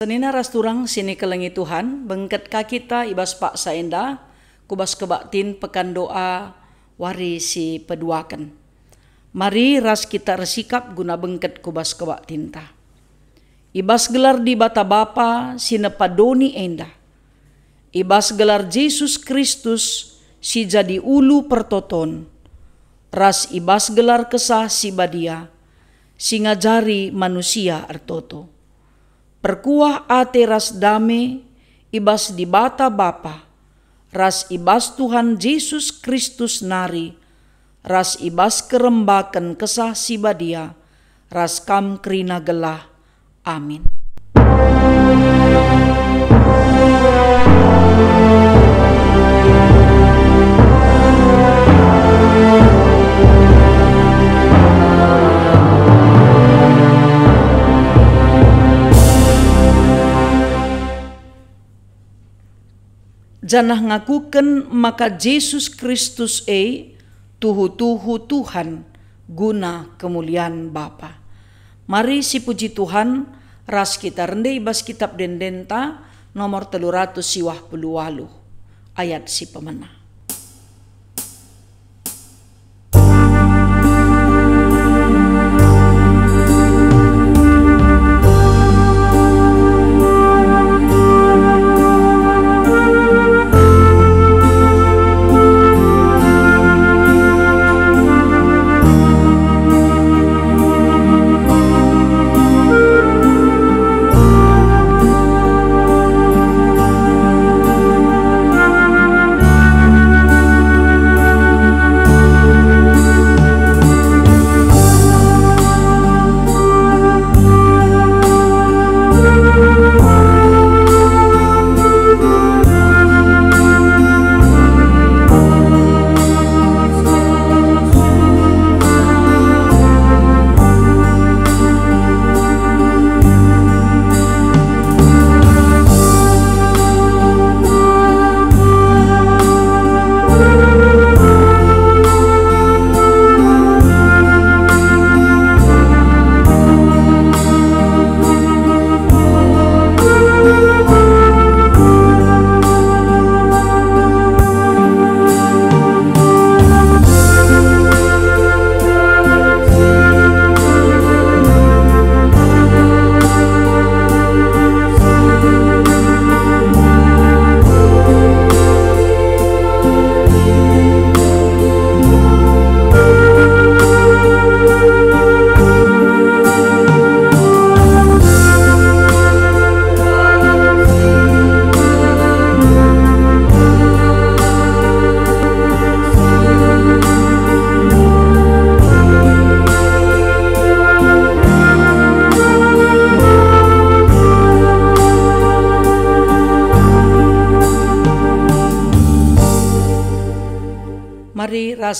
Tenina rasturang sini kelengi Tuhan, bengket kakita ibas pak saenda, kubas kebaktin pekan doa, warisi peduakan. Mari ras kita resikap guna bengket kubas kebak tinta. Ibas gelar di bata bapa padoni enda. Ibas gelar Yesus Kristus si jadi ulu pertoton. Ras ibas gelar kesah si badia, singajari manusia artoto perkuah ras dame ibas di bata bapa ras ibas Tuhan Yesus Kristus nari ras ibas kerembakan kesah sibadia ras kam krina gelah amin janah ngakuken maka Yesus Kristus e tuhu-tuhu Tuhan guna kemuliaan Bapa. Mari si puji Tuhan ras kita rendai bas kitab dendenta nomor telur ratus siwah puluwalu ayat si pemenang.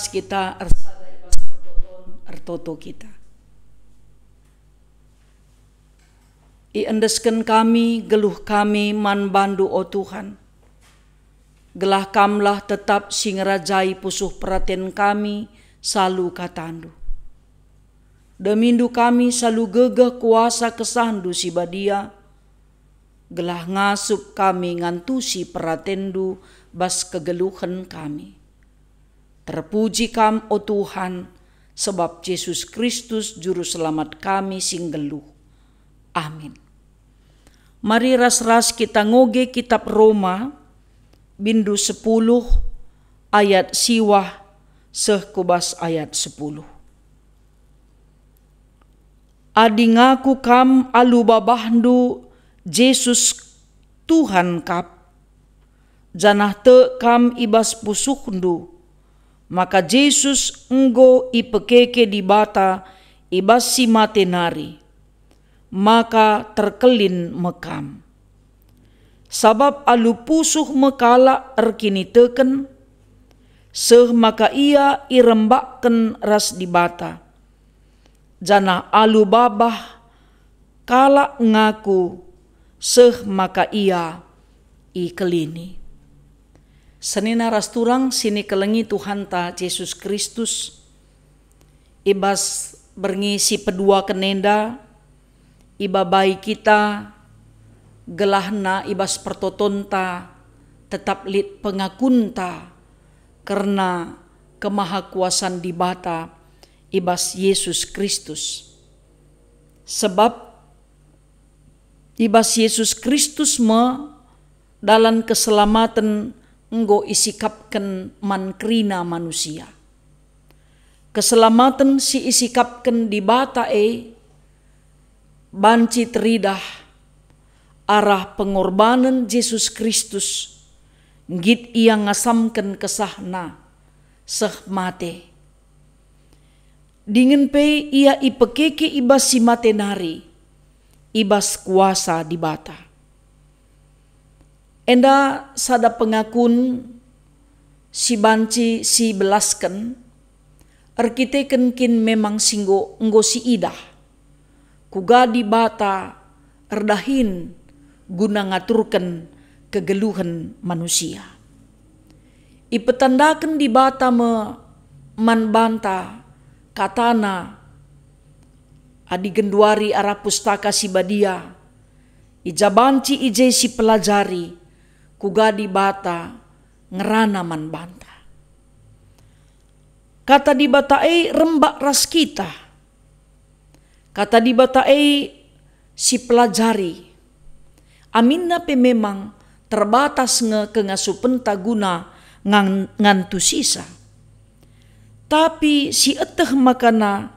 ras kita, ertoto kita. Iendesken kami, geluh kami, man bandu o Tuhan. Gelah kamlah tetap singerajai pusuh peraten kami, salu katandu. Demindu kami salu gegah kuasa kesandu si badia. Gelah ngasup kami ngantusi peratendu bas kegeluhan kami Terpuji kam, O Tuhan, sebab Yesus Kristus Juru Selamat kami singgeluh. Amin. Mari ras-ras kita ngoge kitab Roma, bindu 10, ayat siwah, sehkubas ayat 10. Adi ngaku kam alu babahdu Yesus Tuhan kap, janah te kam ibas pusukdu. Maka Yesus enggo ipekeke di bata ibasi nari, Maka terkelin mekam. Sabab alu pusuh mekala erkini teken. Seh maka ia irembakken ras di bata. Jana alu babah kala ngaku seh maka ia ikelini senina rasturang sini kelengi Tuhan ta Yesus Kristus ibas berngisi pedua kenenda iba bayi kita gelahna ibas pertotonta tetap lit pengakunta karena kemahakuasan di bata ibas Yesus Kristus sebab ibas Yesus Kristus me dalam keselamatan enggo isikapken mankrina manusia. Keselamatan si isikapken di bata e banci teridah arah pengorbanan Yesus Kristus git ia ngasamken kesahna seh mate. Dingin pe ia ipekeke ibas si mate nari ibas kuasa di bata Enda sada pengakun si banci si belasken arkiteken kin memang singgo enggo si idah kuga di bata erdahin guna ngaturken kegeluhan manusia. Ipetandaken di bata me man banta katana adi genduari arah pustaka si badia ijabanci ije si pelajari kugadi bata ngerana man banta. Kata di bata e, rembak ras kita. Kata di bata e, si pelajari. Aminna pe memang terbatas nge kengasu pentaguna ngang, ngantu sisa. Tapi si eteh makana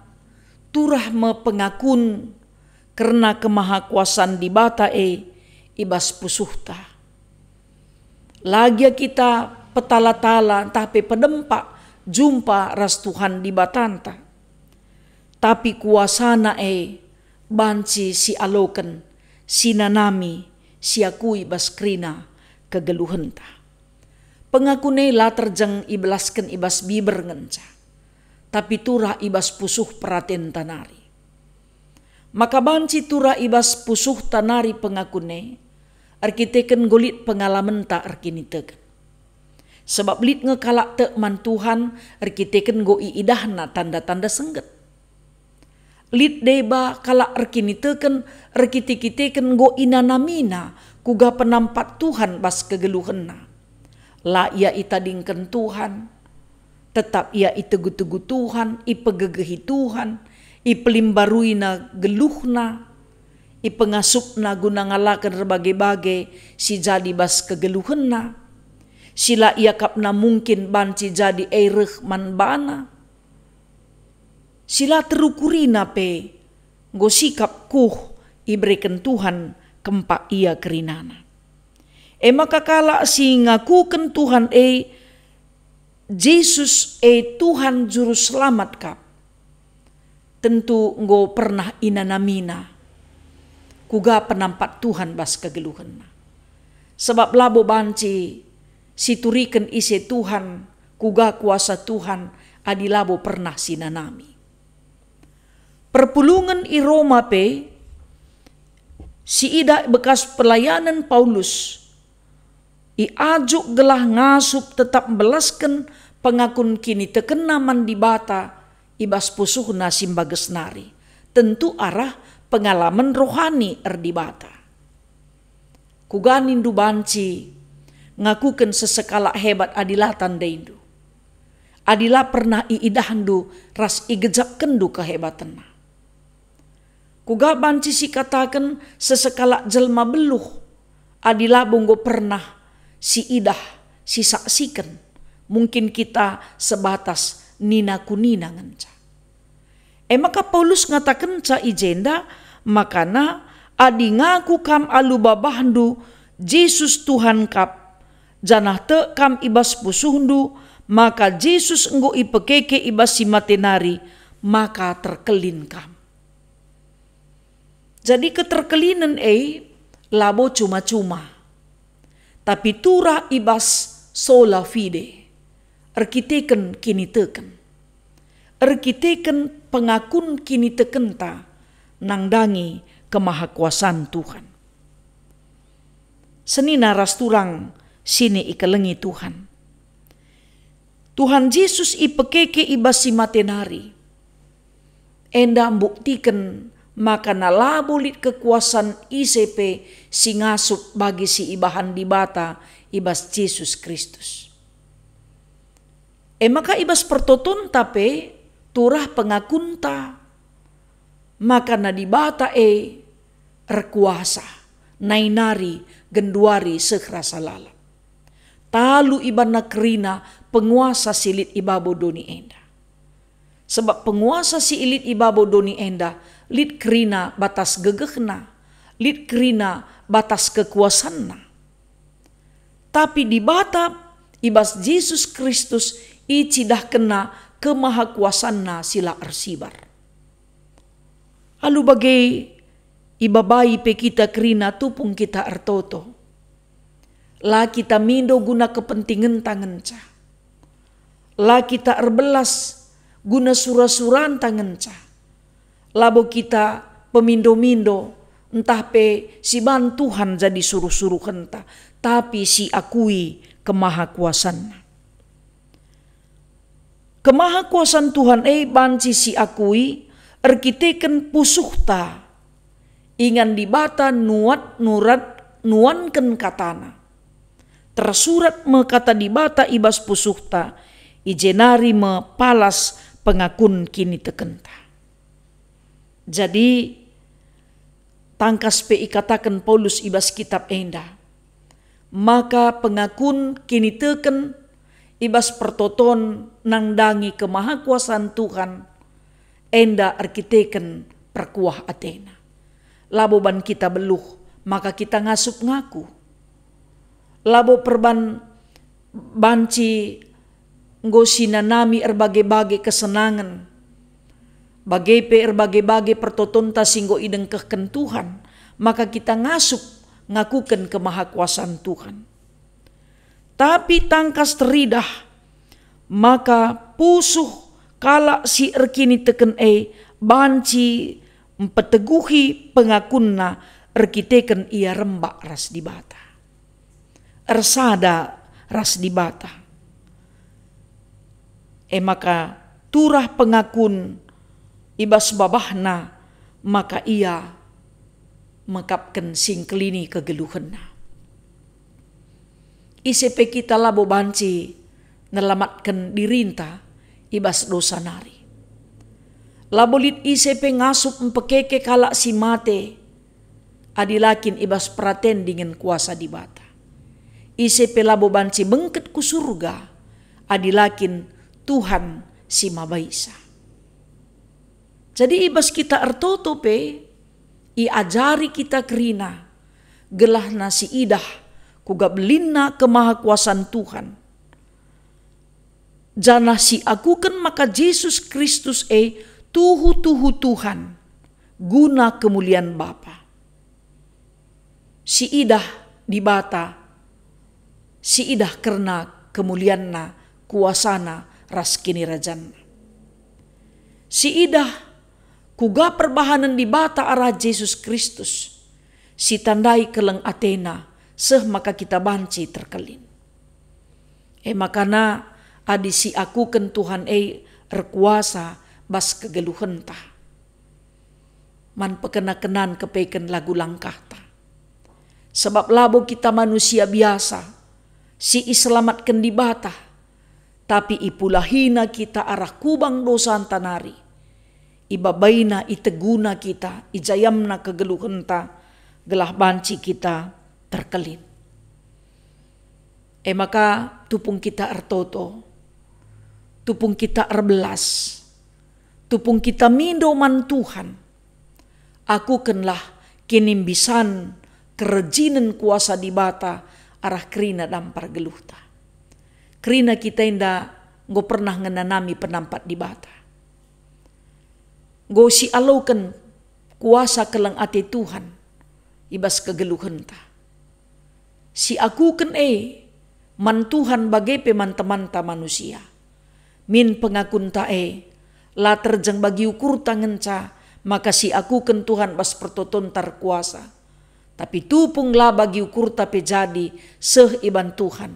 turah me pengakun karena kemahakuasaan di bata e ibas pusuhta lagi kita petala-tala tapi pedempa jumpa ras Tuhan di batanta. Tapi kuasana e banci si aloken, si nanami, si akui baskrina kegeluhenta. Pengakune la terjeng iblasken ibas biber ngenca. Tapi turah ibas pusuh peraten tanari. Maka banci turah ibas pusuh tanari pengakune, arkiteken golit pengalaman tak arkinitek, Sebab lit ngekalak te Tuhan, arkiteken goi idahna tanda-tanda sengget. Lit deba kalak arkiniteken arkitikiteken go inanamina kuga penampat Tuhan bas kegeluhena. La ia itadingken Tuhan, tetap ia itegu-tegu Tuhan, ipegegehi Tuhan, ipelimbaruina geluhna, ipengasup na gunangalakan berbagi-bagi si jadi bas kegeluhan na. Sila ia kap na mungkin ban si jadi eireh man bana. Sila terukuri na pe gosikap kuh ibreken Tuhan kempa ia kerinana. E makakala si ken Tuhan e Jesus e Tuhan Juru Selamat kap. Tentu ngo pernah inanamina kuga penampat Tuhan bas kegeluhan. Sebab labo banci situriken isi Tuhan kuga kuasa Tuhan adilabo pernah sinanami. Perpulungan i Roma pe si ida bekas pelayanan Paulus i ajuk gelah ngasup tetap belaskan pengakun kini tekenaman di bata ibas pusuh nasim nari Tentu arah pengalaman rohani erdibata. Kuganindu banci ngakukan sesekala hebat adilah tanda indu. Adilah pernah iidahandu ras igejak kendu kehebatan. Kuga banci si katakan sesekala jelma beluh. Adilah bunggo pernah si idah si saksikan. Mungkin kita sebatas nina kunina ngenca. Emaka Paulus ngatakan ca ijenda makana adi ngaku kam alu babahndu Jesus Tuhan kap janah te kam ibas pusuhndu maka Jesus enggo ipekeke ibas simatenari maka terkelin kam jadi keterkelinan eh labo cuma-cuma tapi turah ibas sola fide erkiteken kini teken erkiteken pengakun kini tekenta nangdangi kemahakuasaan Tuhan. naras tulang, sini ikelengi Tuhan. Tuhan Yesus ipekeke ibasi matenari. Enda buktikan maka nalabulit kekuasaan ICP singasut bagi si ibahan dibata ibas Yesus Kristus. E ibas pertotun tapi turah pengakunta maka bata e erkuasa nainari genduari sekrasalala. Talu iban nakrina penguasa silit ibabo doni enda. Sebab penguasa si ilit ibabo doni enda lit krina batas gegehna, lit krina batas kekuasanna. Tapi di bata ibas Yesus Kristus icidah kena kemahakuasanna sila arsibar Alu bagai ibabai pe kita kerina tupung kita artoto. La kita mindo guna kepentingan tangan ca. La kita erbelas guna surasuran tangan ca. Labo kita pemindo-mindo entah pe si ban Tuhan jadi suruh-suruh kenta, tapi si akui kemahakuasan. Kemahakuasan Tuhan eh banci si akui erkiteken pusuhta ingan dibata nuat nurat nuanken katana tersurat mekata dibata ibas pusuhta ijenari mepalas pengakun kini tekenta jadi tangkas pe ikatakan Paulus ibas kitab enda maka pengakun kini teken ibas pertoton nangdangi kemahakuasaan Tuhan enda arkiteken perkuah Athena. Laboban kita beluh, maka kita ngasup ngaku. Labo perban banci ngosina nami erbagai-bagai kesenangan. Bagai pe erbagai-bagai pertotonta singgo ideng keken Tuhan, maka kita ngasup ngakukan kemahakuasaan Tuhan. Tapi tangkas teridah, maka pusuh kala si erkini teken e banci mpeteguhi pengakunna erkiteken ia rembak ras di bata. Ersada ras di bata. E maka turah pengakun ibas babahna maka ia mekapken singkelini kegeluhenna. ICP kita labo banci nelamatkan dirinta ibas dosa nari. Labolit ise pengasup mpekeke kala si mate, adilakin ibas praten dingin kuasa di bata. Ise pelabo banci bengket ku surga, adilakin Tuhan si mabaisa. Jadi ibas kita ertotope, iajari kita kerina, gelah nasi idah, kuga kemahakuasan Tuhan. Tuhan. Jana si aku kan maka Yesus Kristus e tuhu-tuhu Tuhan guna kemuliaan Bapa. Si idah dibata, si idah karena kemuliaanna kuasana raskini rajan. Si idah kuga perbahanan dibata arah Yesus Kristus, si tandai keleng Athena, seh maka kita banci terkelin. Eh makana si aku ken Tuhan ei rekuasa bas kegeluhan ta. Man pekena-kenan kepeken lagu langkah ta. Sebab labu kita manusia biasa, si islamat kendi bata, tapi hina kita arah kubang dosa tanari. baina iteguna kita, ijayamna kegeluhan ta, gelah banci kita terkelin. E maka tupung kita artoto, tupung kita erbelas, tupung kita mindoman Tuhan. Aku kenlah kinimbisan kerejinan kuasa di bata arah kerina dampar geluhta. Kerina kita indah go pernah ngenanami penampat di bata. Go si alauken kuasa kelang ate Tuhan ibas kegeluhan ta. Si aku ken e eh, man Tuhan bagai peman teman ta manusia min pengakun tae la terjang bagi ukur tangan maka si aku Tuhan bas pertoton tar kuasa tapi tupung la bagi ukur tapi jadi seh iban Tuhan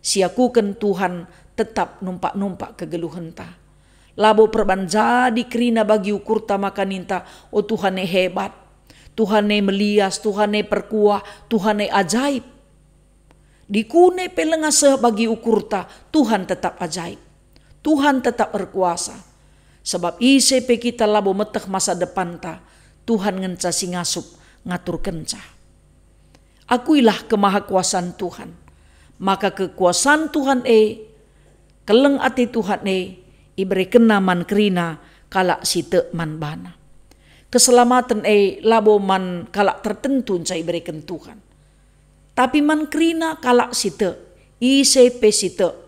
si aku Tuhan tetap numpak-numpak kegeluhan ta labo perban jadi kerina bagi ukur ta maka ninta oh Tuhan e hebat Tuhan ne melias Tuhan ne perkuah Tuhan ne ajaib Di dikune seh bagi ukur ta, Tuhan tetap ajaib Tuhan tetap berkuasa. Sebab ICP kita labo meteh masa depan ta. Tuhan ngenca singasup ngatur kenca. Akuilah kemahakuasaan Tuhan. Maka kekuasaan Tuhan e, keleng ati Tuhan e, iberi kenaman kerina kalak site man bana. Keselamatan e labo man kalak tertentu cai berikan Tuhan. Tapi man kerina kalak site, ICP site,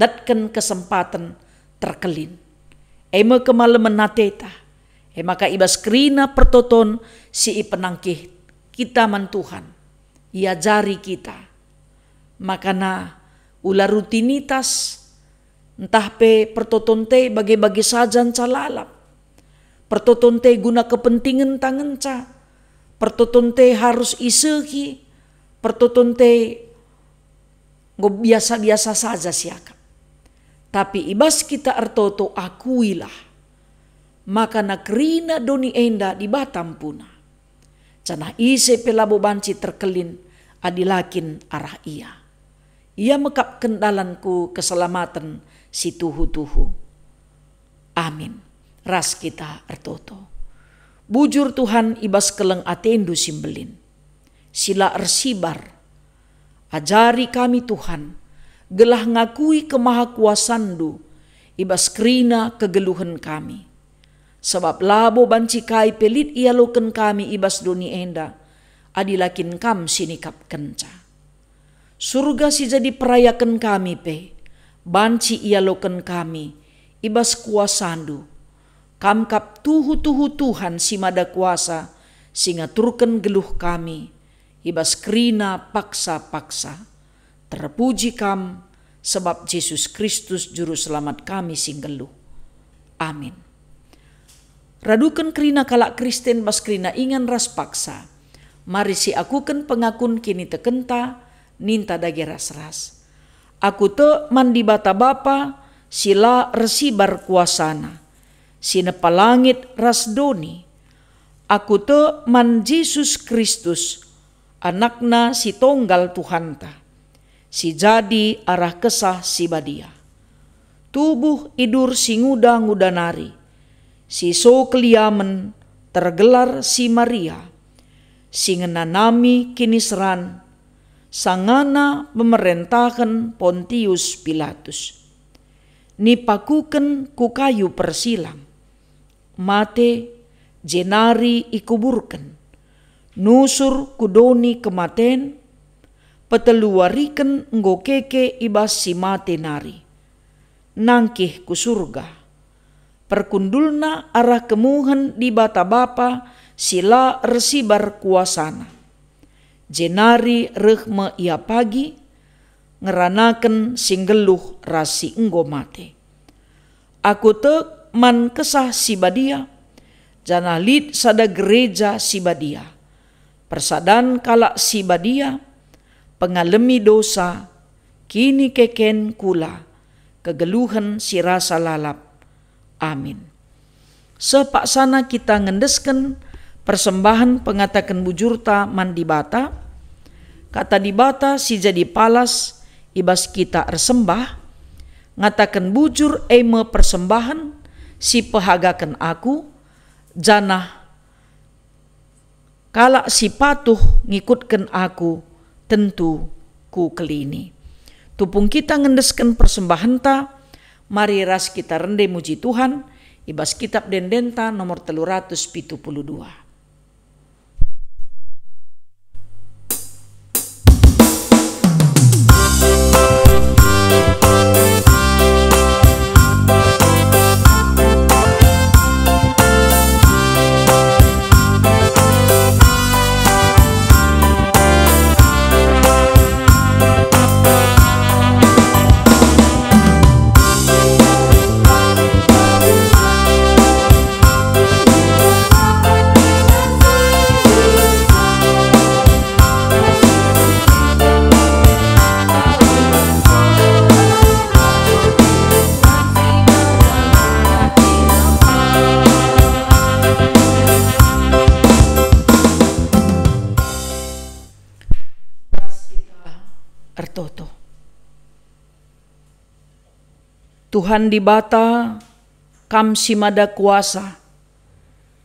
datken kesempatan terkelin. Ema kemalem menateta. Ema ka ibas krina pertoton si penangkih kita man Tuhan. Ia jari kita. Makana ular rutinitas entah pe pertoton te bagi-bagi sajan calalap. Pertoton te guna kepentingan tangan ca. Pertoton te harus isehi. Pertoton te biasa-biasa saja siakap. Tapi ibas kita artoto akuilah. Maka nakrina doni enda di batam puna. Cana ise pelabu banci terkelin adilakin arah ia. Ia mekap kendalanku keselamatan si tuhu-tuhu. Amin. Ras kita artoto. Bujur Tuhan ibas keleng atendu simbelin. Sila ersibar. Ajari kami Tuhan gelah ngakui kemahakuasandu, ibas krina kegeluhan kami. Sebab labo banci kai pelit ia loken kami ibas doni enda, adilakin kam sinikap kenca. Surga si jadi perayakan kami pe, banci ia loken kami, ibas kuasandu, kam kap tuhu-tuhu Tuhan si mada kuasa, singa turken geluh kami, ibas krina paksa-paksa Terpuji kam, sebab Yesus Kristus Juru Selamat kami singgelu. Amin. Radukan kerina kalak Kristen mas kerina ingan ras paksa. Mari si aku ken pengakun kini tekenta, ninta dagi ras-ras. Aku te mandi bata bapa, sila resi bar kuasana sine palangit ras doni. Aku te man Yesus Kristus, anakna si tonggal Tuhan ta si jadi arah kesah si badia. Tubuh idur si nguda-nguda nari, si so keliamen tergelar si Maria, si ngenanami kini seran, sangana memerintahkan Pontius Pilatus. Nipakuken ku kayu persilang, mate jenari ikuburken, nusur kudoni kematen, peteluariken nggo keke ibas si mate nari. Nangkih ku surga. Perkundulna arah kemuhen di bata bapa sila resibar kuasana. Jenari rehme ia pagi, ngeranaken singgeluh rasi enggo mate. Aku te man kesah sibadia, jana lid sada gereja sibadia. Persadan kalak sibadia, Pengalami dosa, kini keken kula, kegeluhan si rasa lalap. Amin. Sepak sana kita ngendesken persembahan pengatakan bujurta mandibata, kata dibata si jadi palas, ibas kita resembah, ngatakan bujur eme persembahan, si pehagakan aku, janah, kalak si patuh ngikutkan aku, tentu ku kelini. Tupung kita ngendesken persembahan ta, mari ras kita rende muji Tuhan, ibas kitab dendenta nomor telur ratus pitu puluh dua. Tuhan di dibata kam simada kuasa.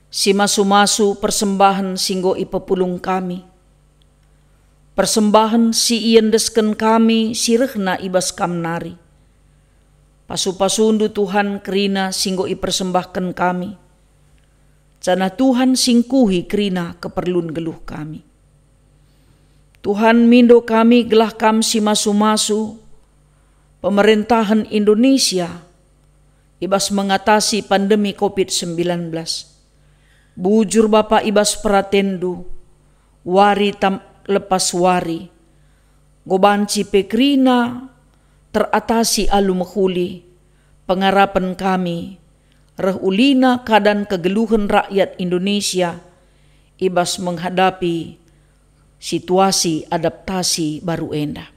Simasu-masu persembahan singgo ipepulung kami. Persembahan si iendesken kami sirehna ibas kam nari. Pasu-pasundu Tuhan kerina singgo ipersembahkan kami. Cana Tuhan singkuhi kerina keperlun geluh kami. Tuhan mindo kami gelah kam simasu-masu pemerintahan Indonesia Ibas mengatasi pandemi COVID-19. Bujur Bapak Ibas Pratendu, wari tam lepas wari, gobanci pekrina, teratasi alumhuli, pengarapan kami, rehulina keadaan kegeluhan rakyat Indonesia, Ibas menghadapi situasi adaptasi baru endah.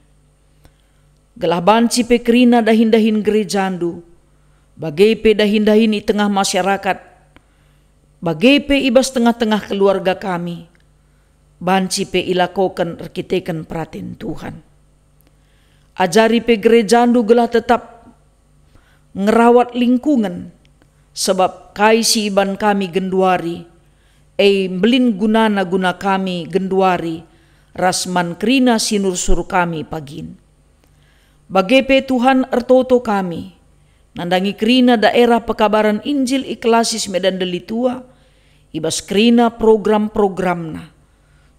Gelah banci pekerina kerina dahin-dahin gerejandu. Bagai pe dahin-dahin di tengah masyarakat. Bagai pe ibas tengah-tengah keluarga kami. Banci pe ilakokan rekitekan perhatian Tuhan. Ajari pe gerejandu gelah tetap ngerawat lingkungan. Sebab kaisi iban kami genduari. Ei belin gunana guna kami genduari. Rasman kerina sinur-sur kami pagin Bagepe Tuhan ertoto kami. Nandangi kerina daerah pekabaran Injil Iklasis Medan Delitua. Ibas kerina program-programna.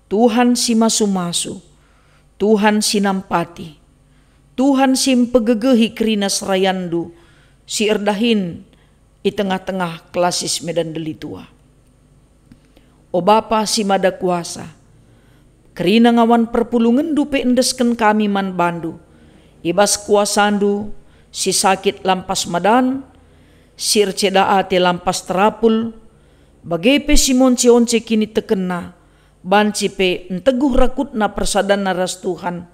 Tuhan si masu Tuhan sinampati. Tuhan si pegegehi kerina serayandu. Si erdahin di tengah-tengah klasis Medan Delitua. O Bapa mada kuasa. Kerina ngawan perpulungan dupe endesken kami man bandu ibas kuasandu, si sakit lampas madan, ceda ate lampas terapul, si Simon once kini tekena, banci pe enteguh rakut na persadana ras Tuhan,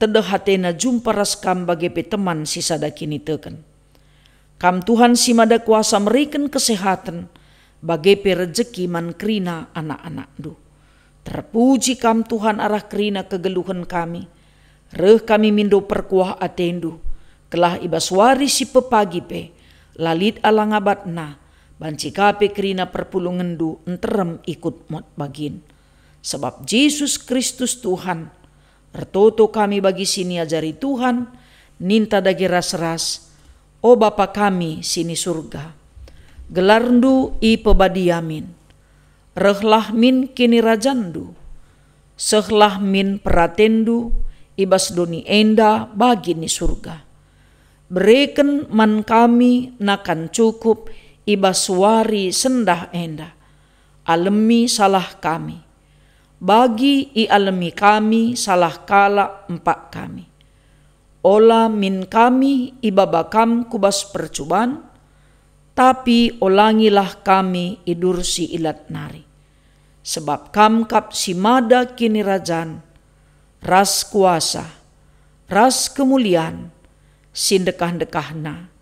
tedah hatena jumpa ras kam pe teman si sada kini teken. Kam Tuhan si mada kuasa merikan kesehatan, pe rejeki man krina anak-anak du. Terpuji kam Tuhan arah krina kegeluhan kami. Reh kami mindo perkuah atendu. Kelah ibaswari si pepagi pe. Lalit alangabat na. banci kape kerina du, enterem ikut mot bagin. Sebab Yesus Kristus Tuhan. Ertoto kami bagi sini ajari Tuhan. Ninta dagi ras-ras. O Bapa kami sini surga. Gelarndu i pebadiamin. Rehlah min kini rajandu. Sehlah min peratendu ibas doni enda bagi ni surga. Berikan man kami nakan cukup ibas wari sendah enda. Alemi salah kami. Bagi i alemi kami salah kala empat kami. Ola min kami ibabakam kubas percobaan, tapi olangilah kami idursi ilat nari. Sebab kamkap simada kini rajan, ras kuasa, ras kemuliaan, sindekah-dekahna.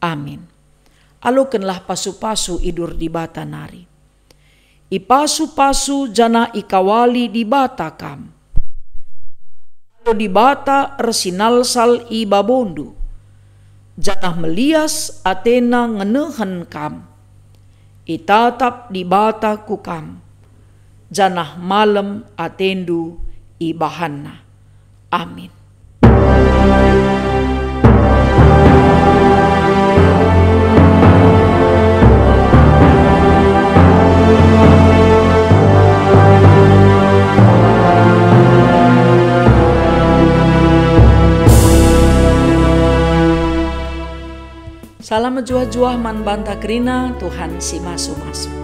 Amin. Alukenlah pasu-pasu idur di bata nari. Ipasu-pasu jana ikawali di bata kam. Di bata resinal sal bondu. Jana melias atena ngenehen kam. Itatap di bata kukam. Janah malam atendu Ibahanna, Amin. Salam juah juah man bantakrina Tuhan si masu-masu.